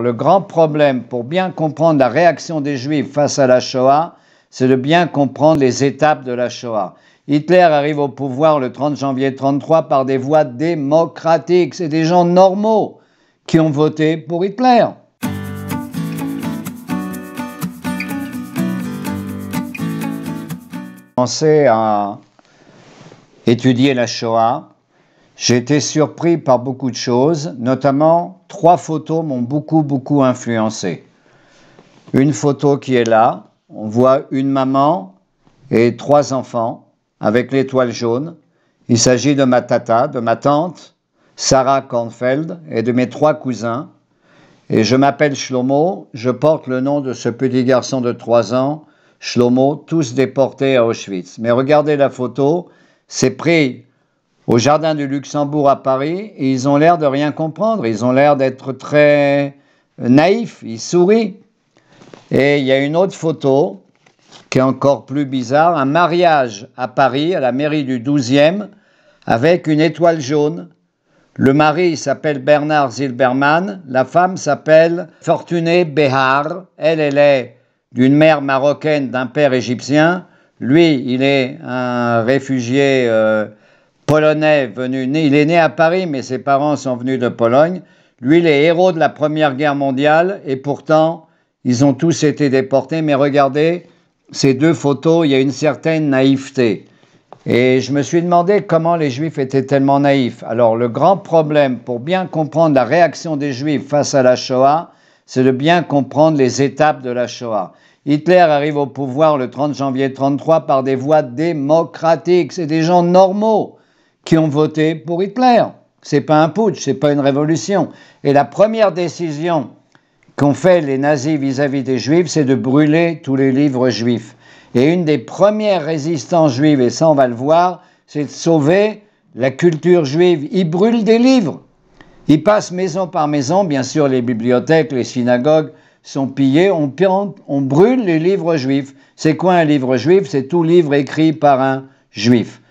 Le grand problème pour bien comprendre la réaction des Juifs face à la Shoah, c'est de bien comprendre les étapes de la Shoah. Hitler arrive au pouvoir le 30 janvier 1933 par des voies démocratiques. C'est des gens normaux qui ont voté pour Hitler. J'ai à étudier la Shoah j'ai été surpris par beaucoup de choses, notamment trois photos m'ont beaucoup, beaucoup influencé. Une photo qui est là, on voit une maman et trois enfants avec l'étoile jaune. Il s'agit de ma tata, de ma tante, Sarah Kornfeld, et de mes trois cousins. Et je m'appelle Shlomo, je porte le nom de ce petit garçon de trois ans, Shlomo, tous déportés à Auschwitz. Mais regardez la photo, c'est pris au Jardin du Luxembourg à Paris ils ont l'air de rien comprendre. Ils ont l'air d'être très euh, naïfs. Ils sourient. Et il y a une autre photo qui est encore plus bizarre un mariage à Paris, à la mairie du 12e, avec une étoile jaune. Le mari s'appelle Bernard Zilberman, la femme s'appelle Fortunée Behar. Elle, elle est d'une mère marocaine, d'un père égyptien. Lui, il est un réfugié euh, Polonais il est né à Paris, mais ses parents sont venus de Pologne. Lui, il est héros de la Première Guerre mondiale, et pourtant, ils ont tous été déportés. Mais regardez ces deux photos, il y a une certaine naïveté. Et je me suis demandé comment les Juifs étaient tellement naïfs. Alors le grand problème pour bien comprendre la réaction des Juifs face à la Shoah, c'est de bien comprendre les étapes de la Shoah. Hitler arrive au pouvoir le 30 janvier 1933 par des voies démocratiques. C'est des gens normaux qui ont voté pour Hitler. C'est pas un putsch, c'est pas une révolution. Et la première décision qu'ont fait les nazis vis-à-vis des juifs, c'est de brûler tous les livres juifs. Et une des premières résistances juives, et ça on va le voir, c'est de sauver la culture juive. Ils brûlent des livres. Ils passent maison par maison, bien sûr les bibliothèques, les synagogues sont pillées, on, on brûle les livres juifs. C'est quoi un livre juif C'est tout livre écrit par un juif.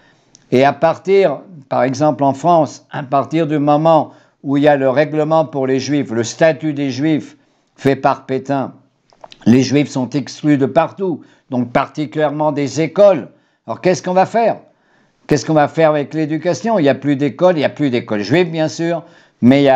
Et à partir, par exemple en France, à partir du moment où il y a le règlement pour les juifs, le statut des juifs fait par Pétain, les juifs sont exclus de partout, donc particulièrement des écoles. Alors qu'est-ce qu'on va faire Qu'est-ce qu'on va faire avec l'éducation Il n'y a plus d'école, il n'y a plus d'école juive bien sûr, mais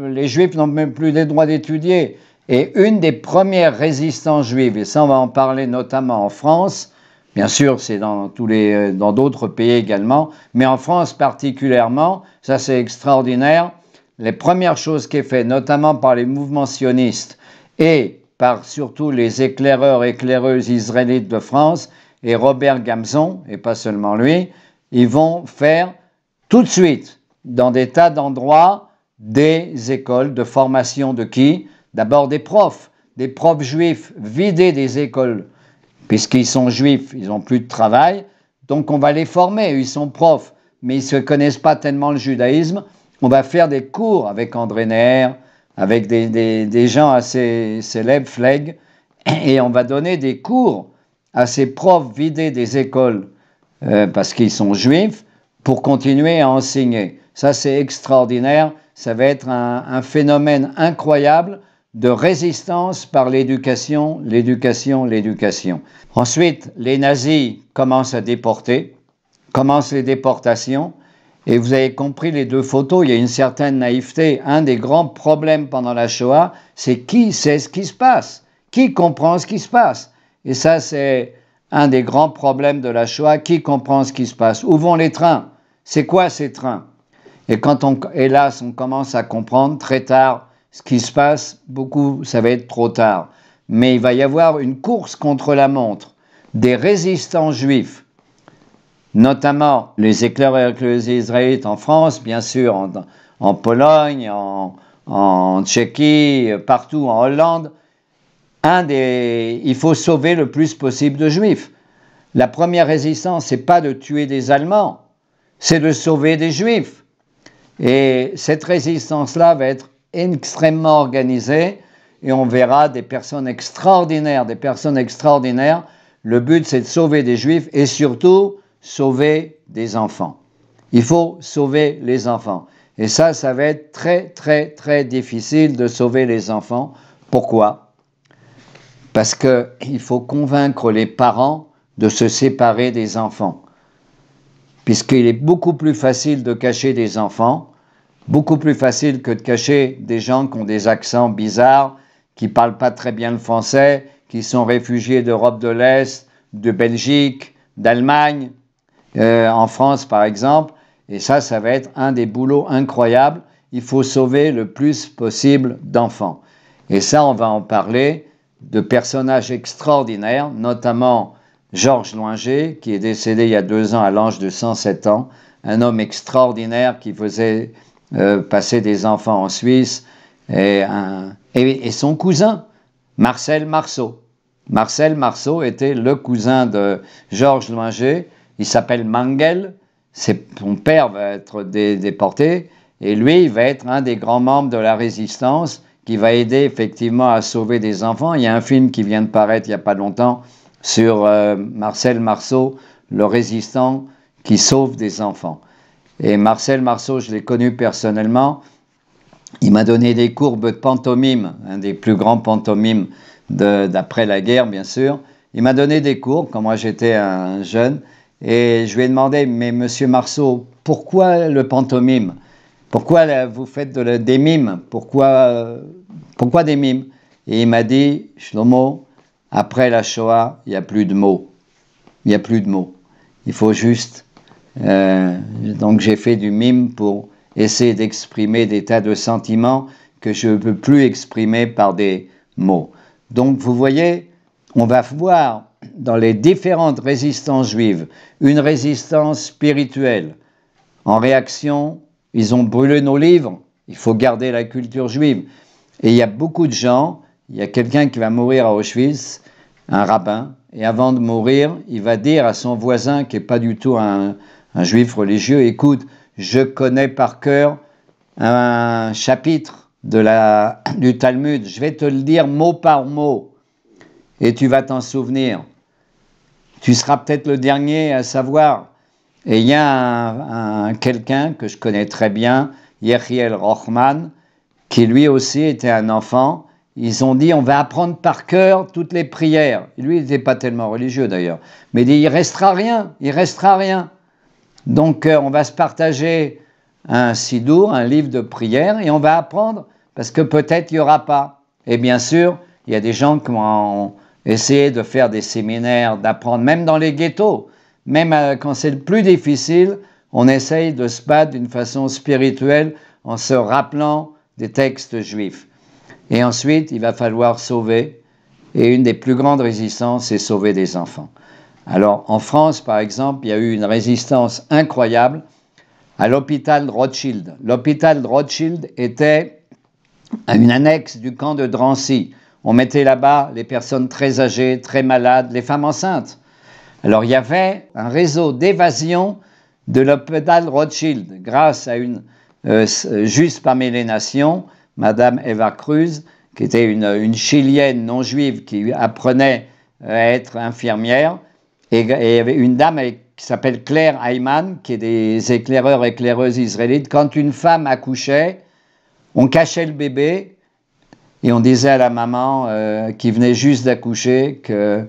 les juifs n'ont même plus les droits d'étudier. Et une des premières résistances juives, et ça on va en parler notamment en France, Bien sûr, c'est dans tous les, euh, dans d'autres pays également, mais en France particulièrement, ça c'est extraordinaire. Les premières choses qui est fait, notamment par les mouvements sionistes et par surtout les éclaireurs éclaireuses israélites de France et Robert Gamzon, et pas seulement lui, ils vont faire tout de suite dans des tas d'endroits des écoles de formation de qui D'abord des profs, des profs juifs vidés des écoles Puisqu'ils sont juifs, ils n'ont plus de travail, donc on va les former, ils sont profs, mais ils ne connaissent pas tellement le judaïsme. On va faire des cours avec André Neher, avec des, des, gens assez célèbres, Flegg, et on va donner des cours à ces profs vidés des écoles euh, parce qu'ils sont juifs pour continuer à enseigner. Ça, c'est extraordinaire. Ça va être un phénomène incroyable de résistance par l'éducation, l'éducation, l'éducation. Ensuite, les nazis commencent à déporter, commencent les déportations, et vous avez compris les deux photos, il y a une certaine naïveté. Un des grands problèmes pendant la Shoah, c'est qui sait ce qui se passe, qui comprend ce qui se passe. Et ça, c'est un des grands problèmes de la Shoah, qui comprend ce qui se passe. Où vont les trains C'est quoi ces trains Et quand on, hélas, on commence à comprendre très tard, ce qui se passe, beaucoup, ça va être trop tard. Mais il va y avoir une course contre la montre des résistants juifs, notamment les éclaireurs les israélites en France, bien sûr, en, Pologne, en, Tchéquie, partout en Hollande. Un des, il faut sauver le plus possible de juifs. La première résistance, c'est pas de tuer des Allemands, c'est de sauver des juifs. Et cette résistance-là va être extrêmement organisé et on verra des personnes extraordinaires, des personnes extraordinaires. Le but, c'est de sauver des juifs et surtout sauver des enfants. Il faut sauver les enfants. Et ça, ça va être très, très, très difficile de sauver les enfants. Pourquoi Parce qu'il faut convaincre les parents de se séparer des enfants. Puisqu'il est beaucoup plus facile de cacher des enfants Beaucoup plus facile que de cacher des gens qui ont des accents bizarres, qui parlent pas très bien le français, qui sont réfugiés d'Europe de l'Est, de Belgique, d'Allemagne, euh, en France par exemple. Et ça, ça va être un des boulots incroyables. Il faut sauver le plus possible d'enfants. Et ça, on va en parler de personnages extraordinaires, notamment Georges Loinger, qui est décédé il y a deux ans à l'âge de 107 ans, un homme extraordinaire qui faisait euh, passer des enfants en Suisse, et, son cousin, Marcel Marceau. Marcel Marceau était le cousin de Georges Loinger, il s'appelle Mangel, son père va être déporté, et lui, il va être un des grands membres de la résistance qui va aider effectivement à sauver des enfants. Il y a un film qui vient de paraître il n'y a pas longtemps sur euh, Marcel Marceau, le résistant qui sauve des enfants. Et Marcel Marceau, je l'ai connu personnellement. Il m'a donné des courbes de pantomime, un des plus grands pantomimes d'après la guerre, bien sûr. Il m'a donné des cours quand moi j'étais un jeune. Et je lui ai demandé, mais monsieur Marceau, pourquoi le pantomime Pourquoi vous faites de des mimes pourquoi, euh, pourquoi des mimes Et il m'a dit, Shlomo, après la Shoah, il n'y a plus de mots. Il n'y a plus de mots. Il faut juste euh, donc j'ai fait du mime pour essayer d'exprimer des tas de sentiments que je ne peux plus exprimer par des mots. Donc vous voyez, on va voir dans les différentes résistances juives une résistance spirituelle. En réaction, ils ont brûlé nos livres, il faut garder la culture juive. Et il y a beaucoup de gens, il y a quelqu'un qui va mourir à Auschwitz, un rabbin, et avant de mourir, il va dire à son voisin qui n'est pas du tout un, un juif religieux écoute, je connais par cœur un chapitre de la, du Talmud, je vais te le dire mot par mot, et tu vas t'en souvenir. Tu seras peut-être le dernier à savoir. Et il y a quelqu'un que je connais très bien, Yechiel Rochman, qui lui aussi était un enfant. Ils ont dit, on va apprendre par cœur toutes les prières. Lui, il n'était pas tellement religieux d'ailleurs. Mais il dit, il restera rien, il restera rien. Donc euh, on va se partager un sidour, un livre de prière, et on va apprendre, parce que peut-être il n'y aura pas. Et bien sûr, il y a des gens qui ont essayé de faire des séminaires, d'apprendre, même dans les ghettos, même euh, quand c'est le plus difficile, on essaye de se battre d'une façon spirituelle en se rappelant des textes juifs. Et ensuite, il va falloir sauver, et une des plus grandes résistances, c'est sauver des enfants. Alors en France, par exemple, il y a eu une résistance incroyable à l'hôpital Rothschild. L'hôpital Rothschild était une annexe du camp de Drancy. On mettait là-bas les personnes très âgées, très malades, les femmes enceintes. Alors il y avait un réseau d'évasion de l'hôpital Rothschild grâce à une euh, juste parmi les nations, Madame Eva Cruz, qui était une chilienne non juive qui apprenait à être infirmière. Et, il y avait une dame qui s'appelle Claire Ayman, qui est des éclaireurs éclaireuses israélites. Quand une femme accouchait, on cachait le bébé et on disait à la maman euh, qui venait juste d'accoucher que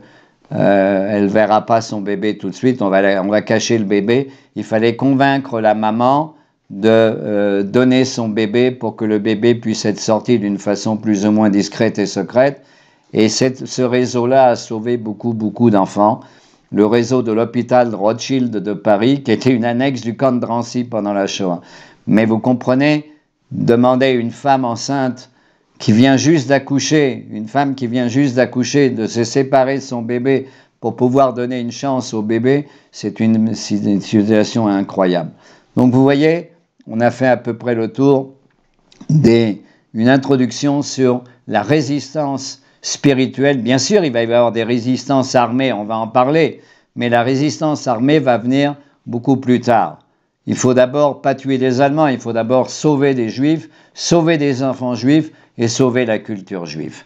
euh, elle verra pas son bébé tout de suite, on va, on va cacher le bébé. Il fallait convaincre la maman de euh, donner son bébé pour que le bébé puisse être sorti d'une façon plus ou moins discrète et secrète. Et ce réseau-là a sauvé beaucoup, beaucoup d'enfants le réseau de l'hôpital Rothschild de Paris, qui était une annexe du camp de Drancy pendant la Shoah. Mais vous comprenez, demander à une femme enceinte qui vient juste d'accoucher, une femme qui vient juste d'accoucher, de se séparer de son bébé pour pouvoir donner une chance au bébé, c'est une, une situation incroyable. Donc vous voyez, on a fait à peu près le tour d'une introduction sur la résistance spirituel, Bien sûr, il va y avoir des résistances armées, on va en parler, mais la résistance armée va venir beaucoup plus tard. Il faut d'abord pas tuer les Allemands, il faut d'abord sauver des Juifs, sauver des enfants juifs et sauver la culture juive.